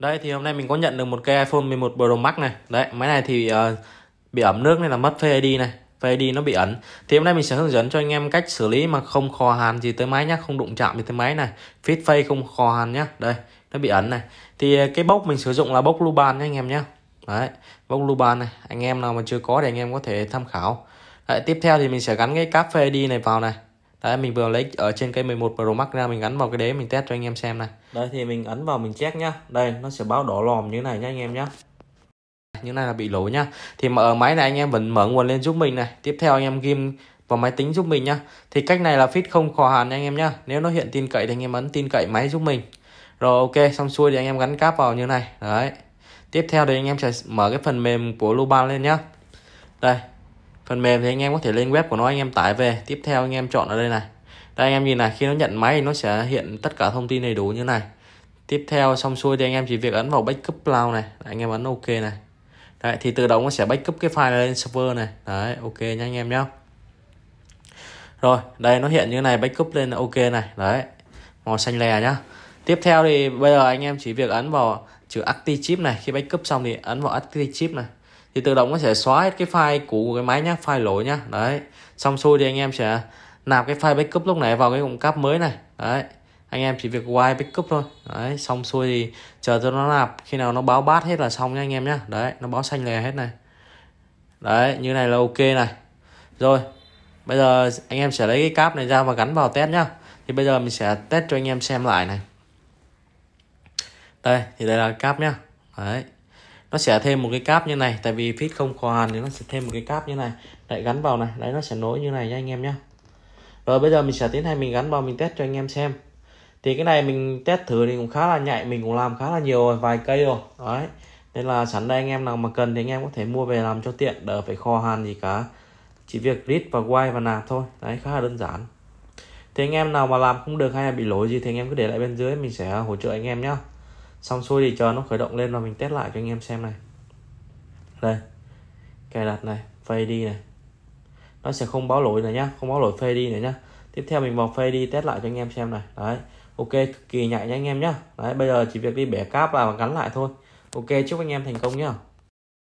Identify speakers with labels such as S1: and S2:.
S1: Đây thì hôm nay mình có nhận được một cây iPhone 11 Pro Max này. Đấy, máy này thì uh, bị ẩm nước nên là mất Face ID này. Face ID nó bị ẩn. Thì hôm nay mình sẽ hướng dẫn cho anh em cách xử lý mà không khò hàn gì tới máy nhá, không đụng chạm gì tới máy này. Fit Face không khò hàn nhá. Đây, nó bị ẩn này. Thì ờ, cái bốc mình sử dụng là bốc Luban nhá anh em nhá. Đấy, bốc Luban này. Anh em nào mà chưa có thì anh em có thể tham khảo. Đấy, tiếp theo thì mình sẽ gắn cái cáp Face ID này vào này. Đấy mình vừa lấy ở trên cây 11 Pro Max ra mình gắn vào cái đế mình test cho anh em xem này. Đây thì mình ấn vào mình check nhá. Đây nó sẽ báo đỏ lòm như thế này nhá anh em nhá. Những này là bị lỗi nhá. Thì mở máy này anh em vẫn mở nguồn lên giúp mình này. Tiếp theo anh em ghim vào máy tính giúp mình nhá. Thì cách này là fit không khó hàn nha anh em nhá. Nếu nó hiện tin cậy thì anh em ấn tin cậy máy giúp mình. Rồi ok, xong xuôi thì anh em gắn cáp vào như này. Đấy. Tiếp theo thì anh em sẽ mở cái phần mềm của Luban lên nhá. Đây, phần mềm thì anh em có thể lên web của nó anh em tải về tiếp theo anh em chọn ở đây này đây anh em nhìn này khi nó nhận máy thì nó sẽ hiện tất cả thông tin đầy đủ như này tiếp theo xong xuôi thì anh em chỉ việc ấn vào backup cloud này anh em ấn ok này đấy thì tự động nó sẽ backup cái file này lên server này đấy ok nha anh em nhé rồi đây nó hiện như này backup lên ok này đấy màu xanh lè nhá tiếp theo thì bây giờ anh em chỉ việc ấn vào chữ active chip này khi backup xong thì ấn vào active chip này thì tự động nó sẽ xóa hết cái file cũ của cái máy nhá file lỗi nhá đấy xong xuôi thì anh em sẽ nạp cái file backup lúc này vào cái cụm cáp mới này đấy anh em chỉ việc wipe backup thôi đấy xong xuôi thì chờ cho nó nạp khi nào nó báo bát hết là xong nha anh em nhá đấy nó báo xanh lè hết này đấy như này là ok này rồi bây giờ anh em sẽ lấy cái cáp này ra và gắn vào test nhá thì bây giờ mình sẽ test cho anh em xem lại này đây thì đây là cáp nhá đấy nó sẽ thêm một cái cáp như này tại vì fit không khóa thì nó sẽ thêm một cái cáp như này lại gắn vào này đấy nó sẽ nối như này nha anh em nhé rồi bây giờ mình sẽ tiến hành mình gắn vào mình test cho anh em xem thì cái này mình test thử thì cũng khá là nhạy mình cũng làm khá là nhiều rồi vài cây rồi đấy nên là sẵn đây anh em nào mà cần thì anh em có thể mua về làm cho tiện đỡ phải kho hàn gì cả chỉ việc rít và quay và nạp thôi đấy khá là đơn giản thì anh em nào mà làm không được hay là bị lỗi gì thì anh em cứ để lại bên dưới mình sẽ hỗ trợ anh em nhé xong xuôi thì chờ nó khởi động lên và mình test lại cho anh em xem này đây cài đặt này fade đi này nó sẽ không báo lỗi này nhá không báo lỗi fade đi này nhá tiếp theo mình vào fade đi test lại cho anh em xem này đấy ok cực kỳ nhạy nha anh em nhá đấy bây giờ chỉ việc đi bẻ cáp vào và gắn lại thôi ok chúc anh em thành công nhá